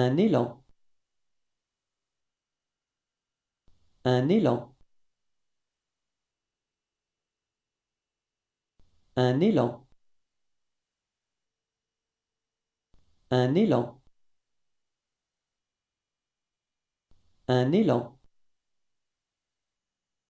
Un élan. Un élan. Un élan. Un élan. Un élan.